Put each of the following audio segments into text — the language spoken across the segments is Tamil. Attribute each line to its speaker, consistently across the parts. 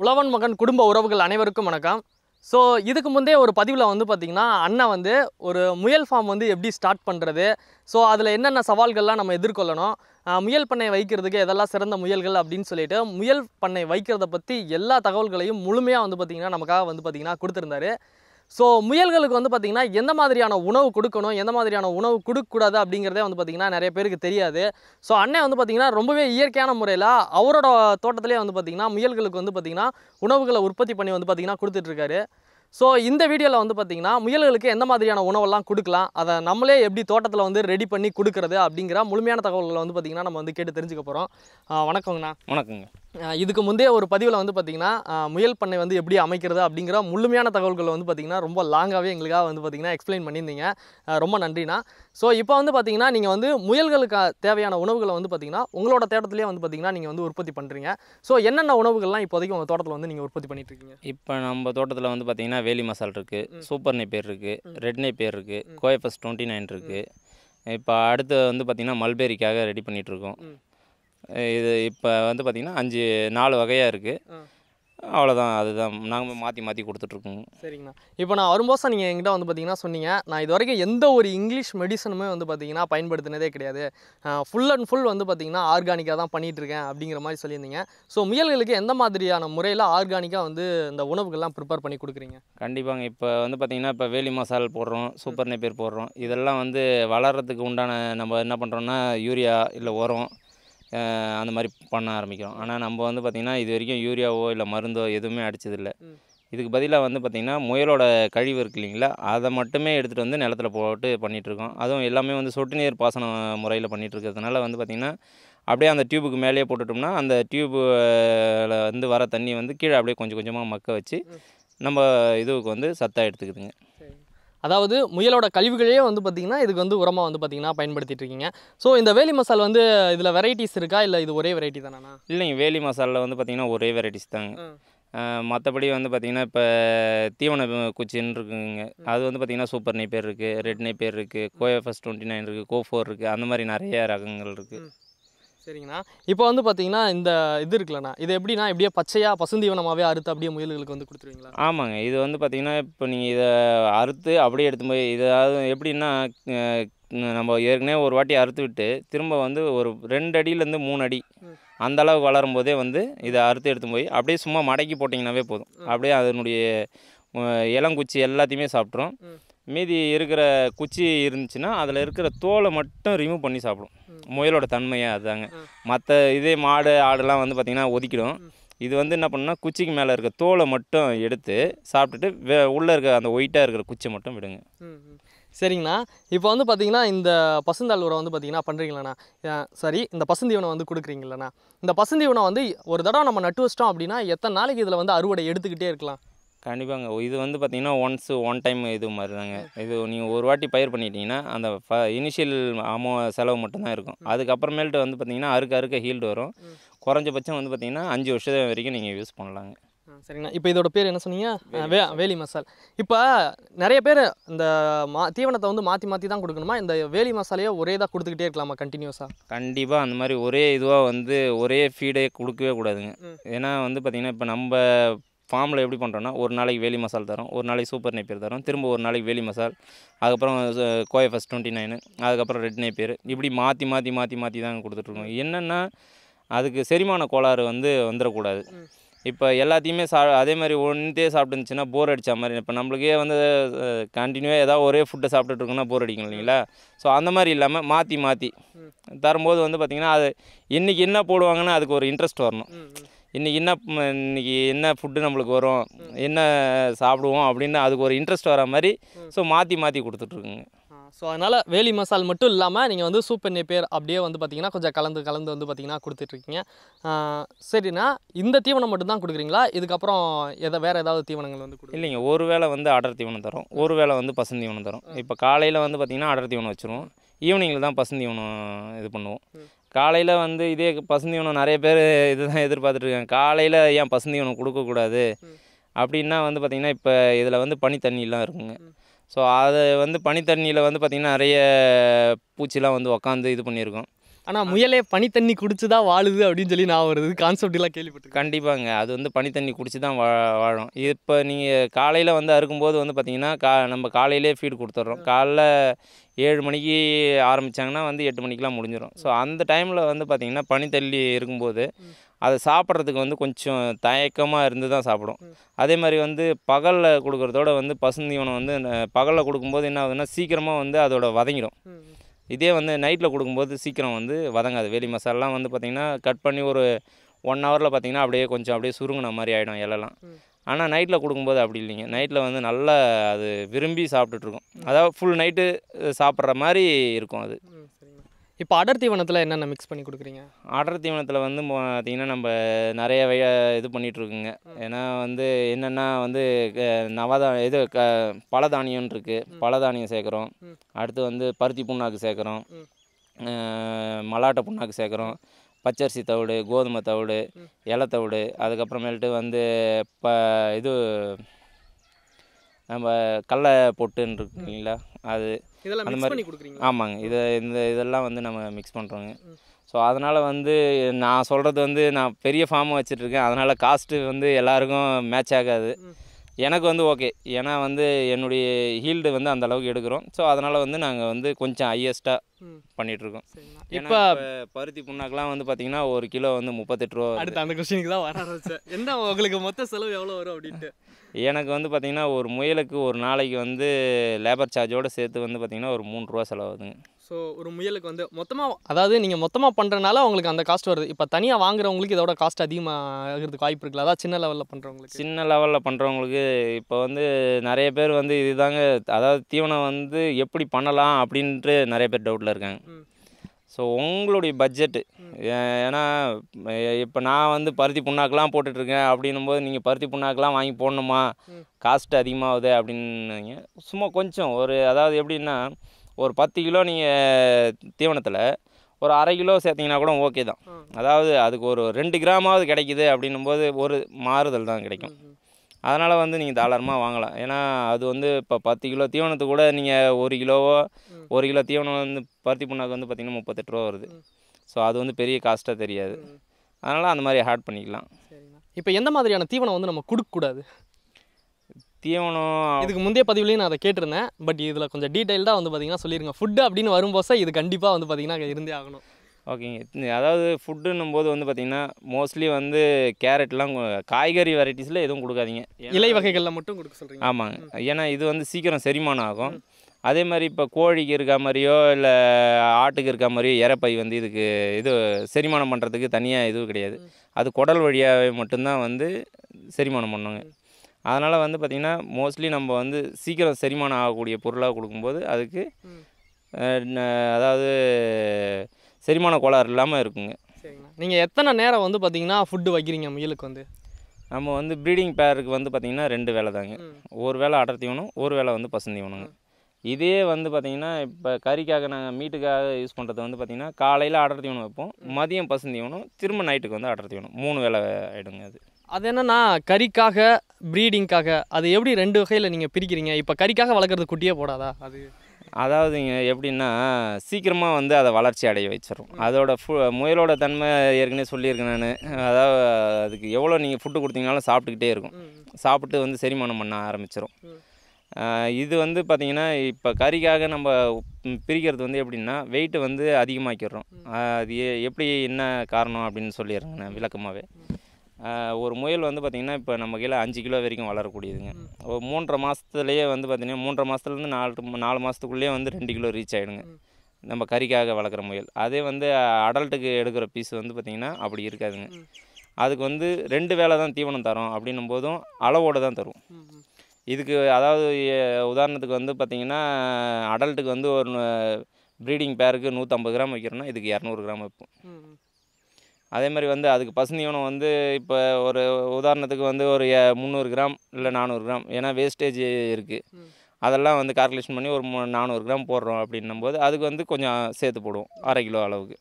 Speaker 1: உழவன் மகன் குடும்ப உறவுகள் அனைவருக்கும் வணக்கம் ஸோ இதுக்கு முந்தைய ஒரு பதிவில் வந்து பார்த்திங்கன்னா அண்ணன் வந்து ஒரு முயல் ஃபார்ம் வந்து எப்படி ஸ்டார்ட் பண்ணுறது ஸோ அதில் என்னென்ன சவால்கள்லாம் நம்ம எதிர்கொள்ளணும் முயல் பண்ணை வைக்கிறதுக்கு எதெல்லாம் சிறந்த முயல்கள் அப்படின்னு சொல்லிட்டு முயல் பண்ணை வைக்கிறத பற்றி எல்லா தகவல்களையும் முழுமையாக வந்து பார்த்திங்கன்னா நமக்காக வந்து பார்த்திங்கன்னா கொடுத்துருந்தாரு ஸோ முயல்களுக்கு வந்து பார்த்திங்கன்னா எந்த மாதிரியான உணவு கொடுக்கணும் எந்த மாதிரியான உணவு கொடுக்கக்கூடாது அப்படிங்கிறதே வந்து பார்த்திங்கன்னா நிறைய பேருக்கு தெரியாது ஸோ அண்ணன் வந்து பார்த்திங்கன்னா ரொம்பவே இயற்கையான முறையில் அவரோட தோட்டத்திலே வந்து பார்த்திங்கன்னா முயல்களுக்கு வந்து பார்த்திங்கன்னா உணவுகளை உற்பத்தி பண்ணி வந்து பார்த்திங்கன்னா கொடுத்துட்ருக்காரு ஸோ இந்த வீடியோவில் வந்து பார்த்திங்கன்னா முயல்களுக்கு எந்த மாதிரியான உணவெல்லாம் கொடுக்கலாம் அதை நம்மளே எப்படி தோட்டத்தில் வந்து ரெடி பண்ணி கொடுக்குறது அப்படிங்கிற முழுமையான தகவல்களை வந்து பார்த்திங்கன்னா நம்ம வந்து கேட்டு தெரிஞ்சுக்க போகிறோம் வணக்கங்கண்ணா வணக்கங்க இதுக்கு முந்தைய ஒரு பதிவில் வந்து பார்த்திங்கன்னா முயல் பண்ணை வந்து எப்படி அமைக்கிறது அப்படிங்கிற முழுமையான தகவல்கள் வந்து பார்த்திங்கன்னா ரொம்ப லாங்காகவே எங்களுக்காக வந்து பார்த்திங்கன்னா எக்ஸ்பிளைன் பண்ணியிருந்தீங்க ரொம்ப நன்றிண்ணா ஸோ இப்போ வந்து பார்த்திங்கன்னா நீங்கள் வந்து முயல்களுக்கு தேவையான உணவுகளை வந்து பார்த்திங்கன்னா உங்களோட தோட்டத்திலே வந்து பார்த்திங்கன்னா நீங்கள் வந்து உற்பத்தி பண்ணுறீங்க ஸோ என்னென்ன உணவுகள்லாம் இப்போதைக்கு உங்கள் தோட்டத்தில் வந்து நீங்கள் உற்பத்தி பண்ணிட்டுருக்கீங்க
Speaker 2: இப்போ நம்ம தோட்டத்தில் வந்து பார்த்திங்கன்னா வேலி மசால் இருக்குது சூப்பர் பேர் இருக்குது ரெட் பேர் இருக்குது கோயஃபஸ் டுவெண்ட்டி நைன் இருக்குது இப்போ அடுத்து வந்து பார்த்திங்கன்னா மல்பேரிக்காக ரெடி பண்ணிகிட்ருக்கோம் இது இப்போ வந்து பார்த்திங்கன்னா அஞ்சு நாலு வகையாக இருக்குது அவ்வளோதான் அதுதான் நாங்கள் மாற்றி மாற்றி கொடுத்துட்ருக்கோம்
Speaker 1: சரிங்கண்ணா இப்போ நான் வரும்போது நீங்கள் எங்கிட்ட வந்து பார்த்தீங்கன்னா சொன்னீங்க நான் இது வரைக்கும் எந்த ஒரு இங்கிலீஷ் மெடிசனுமே வந்து பார்த்தீங்கன்னா பயன்படுத்தினதே கிடையாது ஃபுல் அண்ட் ஃபுல் வந்து பார்த்தீங்கன்னா ஆர்கானிக்காக தான் பண்ணிகிட்ருக்கேன் அப்படிங்கிற மாதிரி சொல்லியிருந்தீங்க ஸோ முயல்களுக்கு எந்த மாதிரியான முறையில் ஆர்கானிக்காக வந்து இந்த உணவுகள்லாம் ப்ரிப்பேர் பண்ணி கொடுக்குறீங்க
Speaker 2: கண்டிப்பாங்க இப்போ வந்து பார்த்திங்கன்னா இப்போ வேலி மசால் போடுறோம் சூப்பர் நெப்பீர் போடுறோம் இதெல்லாம் வந்து வளர்கிறதுக்கு உண்டான நம்ம என்ன பண்ணுறோன்னா யூரியா இல்லை உரம் அந்த மாதிரி பண்ண ஆரம்பிக்கிறோம் ஆனால் நம்ம வந்து பார்த்திங்கன்னா இது வரைக்கும் யூரியாவோ இல்லை மருந்தோ எதுவுமே அடிச்சதில்லை இதுக்கு பதிலாக வந்து பார்த்திங்கன்னா முயலோட கழிவு இருக்கு இல்லைங்களா அதை மட்டுமே எடுத்துகிட்டு வந்து நிலத்துல போட்டு பண்ணிகிட்ருக்கோம் அதுவும் எல்லாமே வந்து சொட்டு நீர் பாசன முறையில் பண்ணிகிட்ருக்கிறதுனால வந்து பார்த்திங்கன்னா அப்படியே அந்த டியூபுக்கு மேலேயே போட்டுட்டோம்னா அந்த டியூபில் வந்து வர
Speaker 1: தண்ணி வந்து கீழே அப்படியே கொஞ்சம் கொஞ்சமாக மக்க வச்சு நம்ம இதுவுக்கு வந்து சத்தாக எடுத்துக்குதுங்க அதாவது முயலோட கழிவுகளே வந்து பார்த்திங்கன்னா இதுக்கு வந்து உரமாக வந்து பார்த்திங்கன்னா பயன்படுத்திட்டு இருக்கீங்க ஸோ இந்த வேலி மசால் வந்து இதில் வெரைட்டிஸ் இருக்கா இல்லை இது ஒரே வெரைட்டி தானேண்ணா
Speaker 2: இல்லைங்க வேலி மசாலில் வந்து பார்த்திங்கன்னா ஒரே வெரைட்டிஸ் தாங்க மற்றபடி வந்து பார்த்திங்கன்னா இப்போ தீவன குச்சின்னு இருக்குங்க அது வந்து பார்த்திங்கன்னா சூப்பர் நெய் பேர் இருக்குது ரெட் நெய் பேர் இருக்குது கோயா ஃபஸ்ட் டுவெண்ட்டி நைன் இருக்குது கோ ஃபோர் இருக்குது அந்த மாதிரி நிறைய ரகங்கள் இருக்குது
Speaker 1: சரிங்கண்ணா இப்போ வந்து பார்த்தீங்கன்னா இந்த இது இருக்குல்லண்ணா இது எப்படின்னா இப்படியே பச்சையாக பசுந்தீவனமாகவே அறுத்து அப்படியே முயல்களுக்கு வந்து கொடுத்துருவீங்களா
Speaker 2: ஆமாங்க இது வந்து பார்த்தீங்கன்னா இப்போ நீங்கள் இதை அறுத்து அப்படியே எடுத்து போய் இதாவது எப்படின்னா நம்ம ஏற்கனவே ஒரு வாட்டி அறுத்து விட்டு திரும்ப வந்து ஒரு ரெண்டு அடியிலேருந்து மூணு அடி அந்த அளவு வளரும் போதே வந்து இதை அறுத்து எடுத்து போய் அப்படியே சும்மா மடக்கி போட்டிங்கனாவே போதும் அப்படியே அதனுடைய இளங்குச்சி எல்லாத்தையுமே சாப்பிட்ரும் மீதி இருக்கிற குச்சி இருந்துச்சுன்னா அதில் இருக்கிற தோலை மட்டும் ரிமூவ் பண்ணி சாப்பிடும் முயலோட தன்மையே அதுதாங்க மற்ற இதே மாடு ஆடுலாம் வந்து பார்த்திங்கன்னா ஒதுக்கிடும் இது வந்து என்ன பண்ணுன்னா குச்சிக்கு மேலே இருக்க தோலை மட்டும் எடுத்து சாப்பிட்டுட்டு வே உள்ளே இருக்க அந்த ஒயிட்டாக இருக்கிற குச்சி
Speaker 1: மட்டும் விடுங்க சரிங்கண்ணா இப்போ வந்து பார்த்தீங்கன்னா இந்த பசுந்தாள் உரம் வந்து பார்த்தீங்கன்னா பண்ணுறீங்களாண்ணா சரி இந்த பசுந்தீவனை வந்து கொடுக்குறீங்களாண்ணா இந்த பசுந்தீவனை வந்து ஒரு தடவை நம்ம நட்டு வச்சிட்டோம் அப்படின்னா எத்தனை நாளைக்கு இதில் வந்து அறுவடை எடுத்துக்கிட்டே இருக்கலாம்
Speaker 2: கண்டிப்பாங்க இது வந்து பார்த்திங்கன்னா ஒன்ஸு ஒன் டைம் இது மாதிரி தாங்க இது நீங்கள் ஒரு வாட்டி பயிர் பண்ணிட்டீங்கன்னா அந்த ஃப இனிஷியல் அமௌ செலவு மட்டும்தான் இருக்கும் அதுக்கப்புறமேல்ட்டு வந்து பார்த்திங்கன்னா அறுக்க அறுக்க ஹீல்டு வரும் குறைஞ்சபட்சம் வந்து பார்த்திங்கன்னா அஞ்சு வருஷம் வரைக்கும் நீங்கள் யூஸ் பண்ணலாங்க
Speaker 1: சரிங்கண்ணா இப்போ இதோட பேர் என்ன சொன்னீங்க வே வேலி மசால் இப்போ நிறைய பேர் இந்த மா தீவனத்தை வந்து மாற்றி மாற்றி தான் கொடுக்கணுமா இந்த வேலி மசாலையே ஒரே இதாக கொடுத்துக்கிட்டே இருக்கலாமா கண்டினியூஸாக
Speaker 2: கண்டிப்பாக அந்த மாதிரி ஒரே இதுவாக வந்து ஒரே ஃபீடே கொடுக்கவே கூடாதுங்க ஏன்னா வந்து பார்த்திங்கன்னா இப்போ நம்ம ஃபார்மில் எப்படி பண்ணுறோன்னா ஒரு நாளைக்கு வேலி மசால் தரும் ஒரு நாளைக்கு சூப்பர் நேப்பியர் தரும் திரும்ப ஒரு நாளைக்கு வேலி மசால் அதுக்கப்புறம் கோயை ஃபஸ்ட் டுவெண்ட்டி நைனு அதுக்கப்புறம் ரெட் நேப்பியர் இப்படி மாற்றி மாற்றி மாற்றி மாற்றி தான் கொடுத்துட்ருக்கோம் என்னென்னா அதுக்கு செரிமான கோளாறு வந்து வந்துடக்கூடாது இப்போ எல்லாத்தையுமே சா அதே மாதிரி ஒன்றே சாப்பிட்டுருந்துச்சுன்னா போர் அடித்த மாதிரி இப்போ நம்மளுக்கே வந்து கண்டினியூவாக ஏதாவது ஒரே ஃபுட்டை சாப்பிட்டுட்டு இருக்கோம்னா போர் அடிக்கணும் இல்லைங்களா ஸோ அந்த மாதிரி இல்லாமல் மாற்றி மாற்றி தரும்போது வந்து பார்த்திங்கன்னா அது இன்றைக்கி என்ன போடுவாங்கன்னா அதுக்கு ஒரு இன்ட்ரெஸ்ட் வரணும் இன்றைக்கி என்ன இன்றைக்கி என்ன ஃபுட்டு நம்மளுக்கு வரும் என்ன சாப்பிடுவோம் அப்படின்னு அதுக்கு ஒரு இன்ட்ரெஸ்ட் வர மாதிரி ஸோ மாற்றி மாற்றி கொடுத்துட்ருக்குங்க
Speaker 1: ஸோ அதனால் வேலி மசால் மட்டும் இல்லாமல் நீங்கள் வந்து சூப் எண்ணெய் பேர் அப்படியே வந்து பார்த்தீங்கன்னா கொஞ்சம் கலந்து கலந்து வந்து பார்த்தீங்கன்னா கொடுத்துட்ருக்கீங்க சரிண்ணா இந்த தீவனம் மட்டும்தான் கொடுக்குறீங்களா இதுக்கப்புறம் எதை வேறு ஏதாவது தீவனங்கள் வந்து
Speaker 2: கொடுக்கும் இல்லைங்க ஒரு வேளை வந்து அடர் தீவனம் தரும் ஒரு வேளை வந்து பசுந்து தீவனம் தரும் இப்போ காலையில் வந்து பார்த்திங்கன்னா அடர் தீவனம் வச்சுருவோம் ஈவினிங்கில் தான் பசுந்து தீவனம் இது பண்ணுவோம் காலையில் வந்து இதே உணவு நிறைய பேர் இதுதான் எதிர்பார்த்துட்ருக்காங்க காலையில் ஏன் உணவு கொடுக்கக்கூடாது அப்படின்னா வந்து பார்த்திங்கன்னா இப்போ இதில் வந்து பனித்தண்ணிலாம் இருக்குங்க ஸோ அதை வந்து பனித்தண்ணியில் வந்து பார்த்திங்கன்னா நிறைய பூச்சிலாம் வந்து உக்காந்து இது பண்ணியிருக்கோம்
Speaker 1: ஆனால் முயலே பனித்தண்ணி குடிச்சு தான் வாழுது அப்படின்னு சொல்லி நான் வருது கான்செப்டெலாம் கேள்விப்பட்டு கண்டிப்பாங்க அது
Speaker 2: வந்து பனித்தண்ணி குடிச்சு தான் வா வாழும் இப்போ நீங்கள் காலையில் வந்து அறுக்கும்போது வந்து பார்த்திங்கன்னா கா நம்ம காலையிலே ஃபீடு கொடுத்துட்றோம் காலைல ஏழு மணிக்கு ஆரம்பித்தாங்கன்னா வந்து எட்டு மணிக்கெலாம் முடிஞ்சிடும் ஸோ அந்த டைமில் வந்து பார்த்திங்கன்னா பனித்தள்ளி இருக்கும்போது அதை சாப்பிட்றதுக்கு வந்து கொஞ்சம் தயக்கமாக இருந்து தான் சாப்பிடும் அதே மாதிரி வந்து பகலில் கொடுக்குறதோட வந்து பசுந்தீவனம் வந்து பகலில் கொடுக்கும்போது என்ன ஆகுதுன்னா சீக்கிரமாக வந்து அதோட வதங்கிடும் இதே வந்து நைட்டில் கொடுக்கும்போது சீக்கிரம் வந்து வதங்காது வேலி மசாலாம் வந்து பார்த்திங்கன்னா கட் பண்ணி ஒரு ஒன் ஹவரில் பார்த்திங்கன்னா அப்படியே கொஞ்சம் அப்படியே சுருங்கின மாதிரி ஆகிடும் இலலாம் ஆனால் நைட்டில் கொடுக்கும்போது அப்படி இல்லைங்க நைட்டில் வந்து நல்லா அது விரும்பி சாப்பிட்டுட்ருக்கோம் அதாவது ஃபுல் நைட்டு சாப்பிட்ற மாதிரி இருக்கும் அது
Speaker 1: இப்போ அடர் தீவனத்தில் என்னென்ன மிக்ஸ் பண்ணி கொடுக்குறீங்க
Speaker 2: அடர் தீவனத்தில் வந்து பார்த்திங்கன்னா நம்ம நிறைய வய இது பண்ணிகிட்ருக்குங்க ஏன்னா வந்து என்னென்னா வந்து நவதா இது க பழதானியம் இருக்குது பலதானியம் சேர்க்குறோம் அடுத்து வந்து பருத்தி புண்ணாக்கு சேர்க்குறோம் மலாட்டை புண்ணாக்கு சேர்க்குறோம் பச்சரிசி தவிடு கோதுமை தவிடு இலை தவிடு அதுக்கப்புறமேல்ட்டு வந்து ப இது நம்ம கடலை பொட்டுன்னு இருக்குங்களா இல்லைங்களா அது அந்த மாதிரி ஆமாங்க இதை இந்த இதெல்லாம் வந்து நம்ம மிக்ஸ் பண்ணுறோங்க ஸோ அதனால் வந்து நான் சொல்கிறது வந்து நான் பெரிய ஃபார்மை வச்சுட்ருக்கேன் அதனால் காஸ்ட்டு வந்து எல்லாேருக்கும் மேட்ச் ஆகாது எனக்கு வந்து ஓகே ஏன்னா வந்து என்னுடைய ஹீல்டு வந்து அந்த அளவுக்கு எடுக்கிறோம் ஸோ அதனால் வந்து நாங்கள் வந்து கொஞ்சம் ஹையஸ்ட்டாக பண்ணிகிட்ருக்கோம் இப்போ
Speaker 1: பருத்தி புண்ணாக்கெலாம்
Speaker 2: வந்து பார்த்திங்கன்னா ஒரு கிலோ வந்து முப்பத்தெட்டு ரூபா அடுத்து
Speaker 1: அந்த கொஸ்டினுக்கு தான் வர என்ன உங்களுக்கு மொத்த செலவு எவ்வளோ வரும் அப்படின்ட்டு
Speaker 2: எனக்கு வந்து பார்த்திங்கன்னா ஒரு முயலுக்கு ஒரு நாளைக்கு வந்து
Speaker 1: லேபர் சார்ஜோடு சேர்த்து வந்து பார்த்திங்கன்னா ஒரு மூணு ரூபா செலவு ஆகுதுங்க ஸோ ஒரு முயலுக்கு வந்து மொத்தமாக அதாவது நீங்கள் மொத்தமாக பண்ணுறனால உங்களுக்கு அந்த காஸ்ட் வருது இப்போ தனியாக வாங்குறவங்களுக்கு இதோட காஸ்ட் ஆகிறதுக்கு வாய்ப்பு இருக்குல்ல அதாவது சின்ன லெவலில் பண்ணுறவங்களுக்கு
Speaker 2: சின்ன லெவலில் பண்ணுறவங்களுக்கு இப்போ வந்து நிறைய பேர் வந்து இதுதாங்க அதாவது தீவனம் வந்து எப்படி பண்ணலாம் அப்படின்ட்டு நிறைய பேர் டவுட்டில் இருக்காங்க ஸோ உங்களுடைய பட்ஜெட்டு ஏன்னா இப்போ நான் வந்து பருத்தி புண்ணாக்கெலாம் போட்டுட்ருக்கேன் அப்படின்னும் போது நீங்கள் பருத்தி புண்ணாக்கெலாம் வாங்கி போடணுமா காஸ்ட் அதிகமாகுது அப்படின்னீங்க சும்மா கொஞ்சம் ஒரு அதாவது எப்படின்னா ஒரு பத்து கிலோ நீங்கள் தீவனத்தில் ஒரு அரை கிலோ சேர்த்திங்கன்னா கூட ஓகே தான் அதாவது அதுக்கு ஒரு ரெண்டு கிராமாவது கிடைக்குது அப்படின்னும் போது ஒரு மாறுதல் தான் கிடைக்கும் அதனால் வந்து நீங்கள் தாராளமாக வாங்கலாம் ஏன்னா அது வந்து இப்போ பத்து கிலோ தீவனத்து கூட நீங்கள் ஒரு கிலோவோ ஒரு கிலோ தீவனம் வந்து பருத்தி புண்ணாக்கு வந்து பார்த்திங்கன்னா முப்பத்தெட்டு ரூபா வருது ஸோ அது வந்து பெரிய காஸ்ட்டாக தெரியாது அதனால் அந்த மாதிரி ஹேட் பண்ணிக்கலாம்
Speaker 1: இப்போ எந்த மாதிரியான தீவனம் வந்து நம்ம கொடுக்கக்கூடாது தீவனம் இதுக்கு முந்தைய பதிவுலையும் நான் அதை கேட்டிருந்தேன் பட் இதில் கொஞ்சம் டீட்டெயில்டாக வந்து பார்த்தீங்கன்னா சொல்லிடுங்க ஃபுட்டு அப்படின்னு வரும்போது இது கண்டிப்பாக வந்து பார்த்தீங்கன்னா இருந்தே ஆகணும்
Speaker 2: ஓகேங்க அதாவது ஃபுட்டுன்னும் போது வந்து பார்த்திங்கன்னா மோஸ்ட்லி வந்து கேரட்லாம் காய்கறி வெரைட்டிஸில் எதுவும் கொடுக்காதீங்க இலை வகைகளில்
Speaker 1: மட்டும் கொடுக்க சொல்கிறீங்க
Speaker 2: ஆமாங்க ஏன்னா இது வந்து சீக்கிரம் செரிமானம் ஆகும் அதே மாதிரி இப்போ கோழிக்கு இருக்க மாதிரியோ இல்லை ஆட்டுக்கு இருக்க மாதிரியோ இறப்பை வந்து இதுக்கு இது செரிமானம் பண்ணுறதுக்கு தனியாக எதுவும் கிடையாது அது குடல் வழியாகவே மட்டும்தான் வந்து செரிமானம் பண்ணுவாங்க அதனால் வந்து பார்த்திங்கன்னா மோஸ்ட்லி நம்ம வந்து சீக்கிரம் செரிமானம் ஆகக்கூடிய பொருளாக கொடுக்கும்போது அதுக்கு அதாவது செரிமான கோளாறு இல்லாமல் இருக்குங்க
Speaker 1: சரிங்க நீங்கள் எத்தனை நேரம் வந்து பார்த்திங்கன்னா ஃபுட்டு வைக்கிறீங்க முயலுக்கு வந்து
Speaker 2: நம்ம வந்து ப்ரீடிங் பேருக்கு வந்து பார்த்திங்கன்னா ரெண்டு வேலை தாங்க ஒரு வேலை அடர் தீவனும் ஒரு வேலை வந்து பசுந்தீவனங்க இதே வந்து பார்த்திங்கன்னா இப்போ கறிக்காக நாங்கள் மீட்டுக்காக யூஸ் பண்ணுறது வந்து பார்த்திங்கன்னா காலையில் அடர் தீவனம் வைப்போம் மதியம் பசுந்தீவனம் திரும்ப நைட்டுக்கு வந்து அடர் தீவனம் மூணு வேலை ஆகிடுங்க அது
Speaker 1: அது என்னன்னா கறிக்காக ப்ரீடிங்க்காக அது எப்படி ரெண்டு வகையில் நீங்கள் பிரிக்கிறீங்க இப்போ கறிக்காக வளர்க்குறது குட்டியே போடாதா அது
Speaker 2: அதாவதுங்க எப்படின்னா சீக்கிரமாக வந்து அதை வளர்ச்சி அடைய வச்சிடும் அதோட ஃபு முயலோட தன்மை ஏற்கனவே சொல்லியிருக்கேன் நான் அதாவது அதுக்கு எவ்வளோ நீங்கள் ஃபுட்டு கொடுத்தீங்கனாலும் சாப்பிட்டுக்கிட்டே இருக்கும் சாப்பிட்டு வந்து செரிமானம் பண்ண ஆரம்பிச்சிடும் இது வந்து பார்த்திங்கன்னா இப்போ கறிக்காக நம்ம பிரிக்கிறது வந்து எப்படின்னா வெயிட்டு வந்து அதிகமாக்கிடுறோம் அது எப்படி என்ன காரணம் அப்படின்னு சொல்லிடுறேன் நான் விளக்கமாகவே ஒரு முயல் வந்து பார்த்திங்கன்னா இப்போ நம்ம கீழே அஞ்சு கிலோ வரைக்கும் வளரக்கூடியதுங்க ஒரு மூன்றரை மாதத்துலேயே வந்து பார்த்திங்கன்னா மூன்றரை மாதத்துலேருந்து நாலு நாலு மாதத்துக்குள்ளேயே வந்து ரெண்டு கிலோ ரீச் ஆகிடுங்க நம்ம கறிக்காக வளர்க்குற முயல் அதே வந்து அடல்ட்டுக்கு எடுக்கிற பீஸ் வந்து பார்த்திங்கன்னா அப்படி இருக்காதுங்க அதுக்கு வந்து ரெண்டு வேலை தான் தீவனம் தரும் அப்படின்னும் போதும் அளவோடு தான் தரும் இதுக்கு அதாவது உதாரணத்துக்கு வந்து பார்த்திங்கன்னா அடல்ட்டுக்கு வந்து ஒரு ப்ரீடிங் பேருக்கு நூற்றம்பது கிராம் வைக்கிறோன்னா இதுக்கு இரநூறு கிராம் வைப்போம் அதே மாதிரி வந்து அதுக்கு பசுந்து வந்து இப்போ ஒரு உதாரணத்துக்கு வந்து ஒரு முந்நூறு கிராம் இல்லை நானூறு கிராம் ஏன்னா வேஸ்டேஜ் இருக்குது அதெல்லாம் வந்து கால்குலேஷன் பண்ணி ஒரு நானூறு கிராம் போடுறோம் அப்படின்னும் போது அதுக்கு வந்து கொஞ்சம் சேர்த்து போடுவோம் அரை கிலோ அளவுக்கு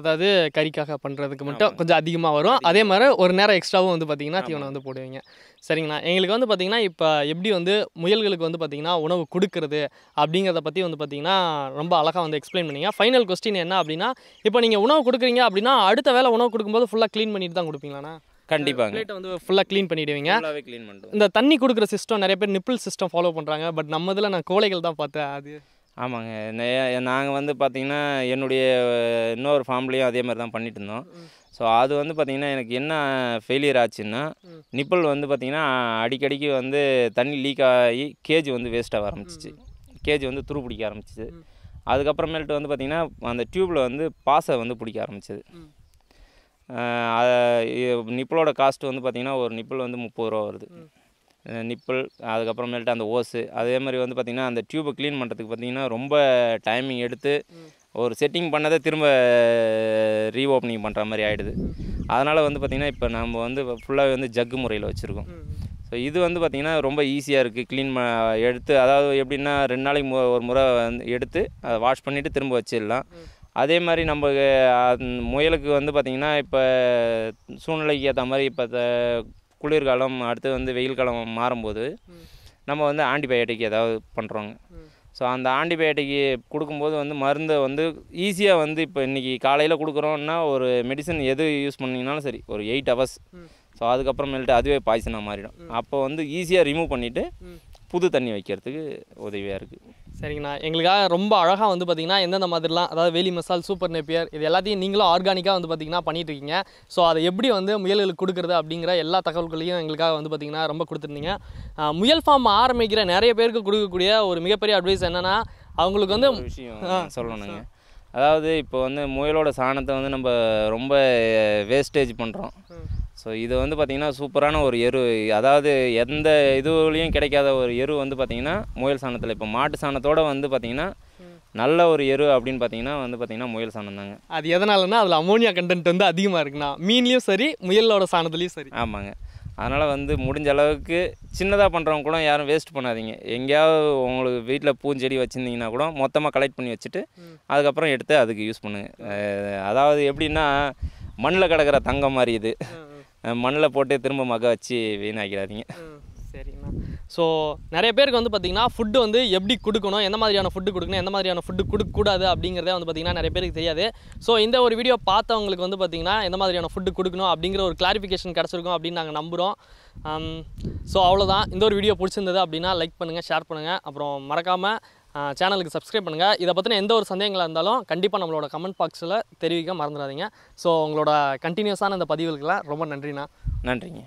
Speaker 1: அதாவது கறிக்காக பண்ணுறதுக்கு மட்டும் கொஞ்சம் அதிகமாக வரும் அதே மாதிரி ஒரு நேரம் எக்ஸ்ட்ராவும் வந்து பார்த்திங்கன்னா தீவனம் வந்து போடுவீங்க சரிங்கண்ணா எங்களுக்கு வந்து பார்த்திங்கன்னா இப்போ எப்படி வந்து முயல்களுக்கு வந்து பார்த்திங்கன்னா உணவு கொடுக்கறது அப்படிங்கிறத பற்றி வந்து பார்த்திங்கன்னா ரொம்ப அழகாக வந்து எக்ஸ்பிளைன் பண்ணிங்க ஃபைனல் கொஸ்டின் என்ன அப்படின்னா இப்போ நீங்கள் உணவு கொடுக்குறீங்க அப்படின்னா அடுத்த வேலை உணவு கொடுக்கும்போது ஃபுல்லாக க்ளீன் பண்ணிட்டு தான் கொடுப்பீங்களாண்ணா
Speaker 2: கண்டிப்பாக பிளேட்டை
Speaker 1: வந்து ஃபுல்லாக க்ளீன் பண்ணிடுவீங்க க்ளீன் பண்ணுறோம் இந்த தண்ணி கொடுக்குற சிஸ்டம் நிறைய பேர் நிப்பிள் சிஸ்டம் ஃபாலோ பண்ணுறாங்க பட் நம்ம இதில் நான் கோழைகள் தான் பார்த்தேன் அது
Speaker 2: ஆமாங்க நாங்கள் வந்து பார்த்திங்கன்னா என்னுடைய இன்னொரு ஃபார்ம்லேயும் அதே மாதிரி தான் பண்ணிட்டு இருந்தோம் ஸோ அது வந்து பார்த்திங்கன்னா எனக்கு என்ன ஃபெயிலியர் ஆச்சுன்னா நிப்பல் வந்து பார்த்திங்கன்னா அடிக்கடிக்கு வந்து தண்ணி லீக் ஆகி கேஜ் வந்து வேஸ்ட்டாக ஆரம்பிச்சிச்சு கேஜ் வந்து துரு பிடிக்க ஆரம்பிச்சிது அதுக்கப்புறமேல்ட்டு வந்து பார்த்திங்கன்னா அந்த டியூப்பில் வந்து பாசை வந்து பிடிக்க ஆரம்பிச்சிது நிப்பிளோட காஸ்ட் வந்து பார்த்திங்கன்னா ஒரு நிப்பிள் வந்து முப்பது ரூபா வருது நிப்பிள் அதுக்கப்புறமேல்ட்டு அந்த ஓஸு அதே மாதிரி வந்து பார்த்திங்கன்னா அந்த டியூப்பை க்ளீன் பண்ணுறதுக்கு பார்த்திங்கன்னா ரொம்ப டைமிங் எடுத்து ஒரு செட்டிங் பண்ணதை திரும்ப ரீஓப்பனிங் பண்ணுற மாதிரி ஆகிடுது அதனால் வந்து பார்த்திங்கன்னா இப்போ நம்ம வந்து ஃபுல்லாகவே வந்து ஜக்கு முறையில் வச்சுருக்கோம் ஸோ இது வந்து பார்த்திங்கன்னா ரொம்ப ஈஸியாக இருக்குது க்ளீன் எடுத்து அதாவது எப்படின்னா ரெண்டு நாளைக்கு மு ஒரு முறை வந்து எடுத்து அதை வாஷ் பண்ணிவிட்டு திரும்ப வச்சிடலாம் அதே மாதிரி நம்ம முயலுக்கு வந்து பார்த்திங்கன்னா இப்போ சூழ்நிலைக்கு ஏற்ற மாதிரி இப்போ குளிர்காலம் அடுத்து வந்து வெயில் காலம் மாறும்போது நம்ம வந்து ஆன்டிபயோட்டிக் ஏதாவது பண்ணுறோங்க ஸோ அந்த ஆன்டிபயோட்டிக் கொடுக்கும்போது வந்து மருந்தை வந்து ஈஸியாக வந்து இப்போ இன்றைக்கி காலையில் கொடுக்குறோன்னா ஒரு மெடிசன் எது யூஸ் பண்ணிங்கனாலும் சரி ஒரு எயிட் ஹவர்ஸ் ஸோ அதுக்கப்புறமேல்ட்டு அதுவே பாய்சனாக மாறிடும் அப்போ வந்து ஈஸியாக ரிமூவ் பண்ணிவிட்டு புது தண்ணி வைக்கிறதுக்கு உதவியாக இருக்குது
Speaker 1: சரிங்கண்ணா எங்களுக்காக ரொம்ப அழகாக வந்து பார்த்திங்கன்னா எந்தெந்த மாதிரிலாம் அதாவது வேலி மசால் சூப்பர் நெப்பியர் இது எல்லாத்தையும் நீங்களும் ஆர்கானிக்காக வந்து பார்த்திங்கன்னா பண்ணிகிட்டு இருக்கீங்க ஸோ அதை எப்படி வந்து முயல்களுக்கு கொடுக்குறது அப்படிங்கிற எல்லா தகவல்களையும் எங்களுக்காக வந்து பார்த்திங்கன்னா ரொம்ப கொடுத்துருந்தீங்க முயல் ஃபார்ம் ஆரம்பிக்கிற நிறைய பேருக்கு கொடுக்கக்கூடிய ஒரு மிகப்பெரிய அட்வைஸ் என்னென்னா அவங்களுக்கு வந்து விஷயம் சொல்லணுங்க
Speaker 2: அதாவது இப்போ வந்து முயலோட சாணத்தை வந்து நம்ம ரொம்ப வேஸ்டேஜ் பண்ணுறோம் ஸோ இது வந்து பார்த்திங்கன்னா சூப்பரான ஒரு எரு அதாவது எந்த இதுலேயும் கிடைக்காத ஒரு எரு வந்து பார்த்திங்கன்னா முயல் சாணத்தில் இப்போ மாட்டு சாணத்தோடு வந்து பார்த்திங்கன்னா நல்ல ஒரு எரு அப்படின்னு பார்த்தீங்கன்னா வந்து பார்த்தீங்கன்னா முயல் சாணம் தாங்க அது
Speaker 1: எதனாலன்னா அதில் அமோனியா கண்டென்ட் வந்து அதிகமாக இருக்குண்ணா மீன்லேயும் சரி முயலோட சாணத்துலேயும் சரி ஆமாங்க
Speaker 2: அதனால் வந்து முடிஞ்ச அளவுக்கு சின்னதாக பண்ணுறவங்க கூட யாரும் வேஸ்ட் பண்ணாதீங்க எங்கேயாவது உங்களுக்கு வீட்டில் பூஞ்செடி வச்சுருந்தீங்கன்னா கூட மொத்தமாக கலெக்ட் பண்ணி வச்சுட்டு அதுக்கப்புறம் எடுத்து அதுக்கு யூஸ் பண்ணுங்கள் அதாவது எப்படின்னா மண்ணில் கிடக்கிற தங்கம் மாதிரி இது மண்ணில் போட்டு திரும்ப மக
Speaker 1: வச்சு வீணாக்கிறாதீங்க சரிங்கண்ணா ஸோ நிறைய பேருக்கு வந்து பார்த்திங்கன்னா ஃபுட்டு வந்து எப்படி கொடுக்கணும் எந்த மாதிரியான ஃபுட்டு கொடுக்கணும் எந்த மாதிரியான ஃபுட்டு கொடுக்கக்கூடாது அப்படிங்கிறதே வந்து பார்த்திங்கன்னா நிறைய பேருக்கு தெரியாது ஸோ இந்த ஒரு வீடியோ பார்த்தவங்களுக்கு வந்து பார்த்திங்கன்னா எந்த மாதிரியான ஃபுட்டு கொடுக்கணும் அப்படிங்கிற ஒரு கிளாரிஃபிகேஷன் கிடச்சிருக்கும் அப்படின்னு நாங்கள் நம்புகிறோம் ஸோ um, அவ்வளோதான் இந்த ஒரு வீடியோ பிடிச்சிருந்தது அப்படின்னா லைக் பண்ணுங்கள் ஷேர் பண்ணுங்கள் அப்புறம் மறக்காமல் சேனலுக்கு சப்ஸ்கிரைப் பண்ணுங்கள் இதை பற்றின எந்த ஒரு சந்தேகங்களாக இருந்தாலும் கண்டிப்பாக நம்மளோட கமெண்ட் பாக்ஸில் தெரிவிக்க மறந்துடாதீங்க ஸோ உங்களோட கண்டினியூஸான இந்த பதிவுகளுக்கெல்லாம் ரொம்ப நன்றிண்ணா
Speaker 2: நன்றிங்க